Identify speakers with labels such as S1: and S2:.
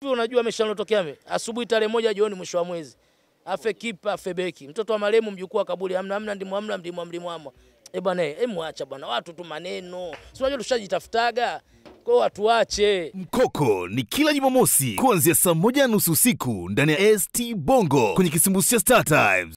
S1: Hivi unajua ameshanotokea me asubuhi tarehe moja jioni mwisho wa mwezi. Afe kipa afe beki. Mtoto wa marehemu mjukuu wa kaburi amna amna ndimo amna ndimo mlimo amwa. Eh bwana eh, eh muacha bwana watu tu maneno. Si unajua tushajitafutaga. Kwa watuache.
S2: Mkoko ni kila Jumamosi kuanzia saa moja nusu usiku ndani ya ST Bongo kwenye kisimbusia Star Times.